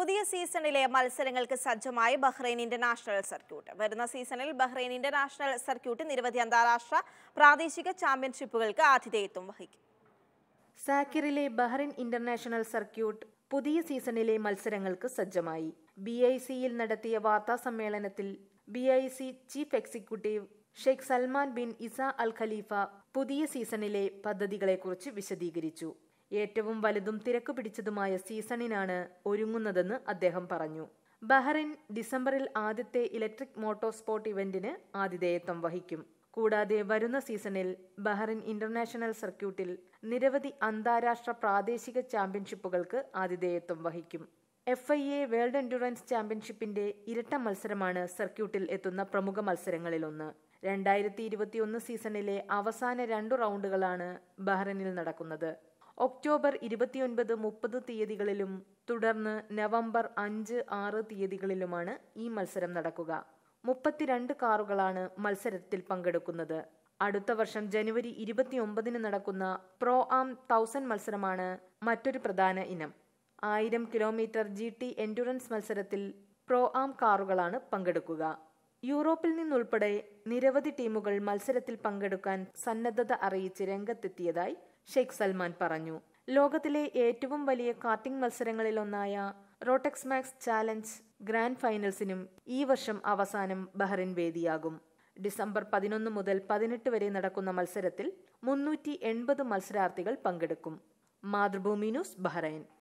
പുതിയ സീസണിലെ മത്സരങ്ങൾക്ക് സജ്ജമായി ബഹ്റൈൻ ഇന്റർനാഷണൽ സർക്യൂട്ട് വരുന്ന സീസണിൽ ബഹ്റൈൻ ഇന്റർനാഷണൽ സർക്യൂട്ട് നിരവധി അന്താരാഷ്ട്ര പ്രാദേശിക ചാമ്പ്യൻഷിപ്പുകൾക്ക് ആതിഥേയത്വം വഹിക്കും സാക്കിറിലെ ബഹ്റൈൻ ഇന്റർനാഷണൽ സർക്യൂട്ട് പുതിയ സീസണിലെ മത്സരങ്ങൾക്ക് സജ്ജമായി ബി ഐ സിയിൽ നടത്തിയ വാർത്താ സമ്മേളനത്തിൽ B I C chief executive Sheikh Salman bin Isa Al Khalifa പുതിയ സീസണിലെ പദ്ധതികളെക്കുറിച്ച് വിശദീകരിച്ചു ഏറ്റവും വലുതും തിരക്ക് പിടിച്ചതുമായ സീസണിനാണ് ഒരുങ്ങുന്നതെന്ന് അദ്ദേഹം പറഞ്ഞു ബഹ്റൈൻ ഡിസംബറിൽ ആദ്യത്തെ ഇലക്ട്രിക് മോട്ടോർ സ്പോർട്ട് ഇവന്റിന് ആതിഥേയത്വം വഹിക്കും കൂടാതെ വരുന്ന സീസണിൽ ബഹ്റൈൻ ഇന്റർനാഷണൽ സർക്യൂട്ടിൽ നിരവധി അന്താരാഷ്ട്ര പ്രാദേശിക ചാമ്പ്യൻഷിപ്പുകൾക്ക് ആതിഥേയത്വം വഹിക്കും F I A world endurance ചാമ്പ്യൻഷിപ്പിന്റെ ഇരട്ട മത്സരമാണ് സർക്യൂട്ടിൽ എത്തുന്ന പ്രമുഖ മത്സരങ്ങളിലൊന്ന് രണ്ടായിരത്തി ഇരുപത്തിയൊന്ന് സീസണിലെ അവസാന രണ്ടു റൗണ്ടുകളാണ് ബഹ്റൈനിൽ നടക്കുന്നത് ഒക്ടോബർ ഇരുപത്തിയൊൻപത് മുപ്പത് തീയതികളിലും തുടർന്ന് നവംബർ അഞ്ച് ആറ് തീയതികളിലുമാണ് ഈ മത്സരം നടക്കുക മുപ്പത്തിരണ്ട് കാറുകളാണ് മത്സരത്തിൽ പങ്കെടുക്കുന്നത് അടുത്ത വർഷം ജനുവരി ഇരുപത്തിയൊമ്പതിന് നടക്കുന്ന പ്രോ ആം തൗസൻഡ് മത്സരമാണ് മറ്റൊരു പ്രധാന ഇനം ആയിരം കിലോമീറ്റർ ജി ടി എൻഡുറൻസ് മത്സരത്തിൽ പ്രോ ആം കാറുകളാണ് പങ്കെടുക്കുക യൂറോപ്പിൽ നിന്നുൾപ്പെടെ നിരവധി ടീമുകൾ മത്സരത്തിൽ പങ്കെടുക്കാൻ സന്നദ്ധത അറിയിച്ച് രംഗത്തെത്തിയതായി ഷെയ്ഖ് സൽമാൻ പറഞ്ഞു ലോകത്തിലെ ഏറ്റവും വലിയ കാർട്ടിംഗ് മത്സരങ്ങളിലൊന്നായ റോട്ടെക്സ് മാക്സ് ചാലഞ്ച് ഗ്രാൻഡ് ഫൈനൽസിനും ഈ വർഷം അവസാനം ബഹ്റിൻ വേദിയാകും ഡിസംബർ പതിനൊന്ന് മുതൽ പതിനെട്ട് വരെ നടക്കുന്ന മത്സരത്തിൽ മുന്നൂറ്റി എൺപത് മത്സരാർത്ഥികൾ പങ്കെടുക്കും മാതൃഭൂമി ന്യൂസ് ബഹ്റൈൻ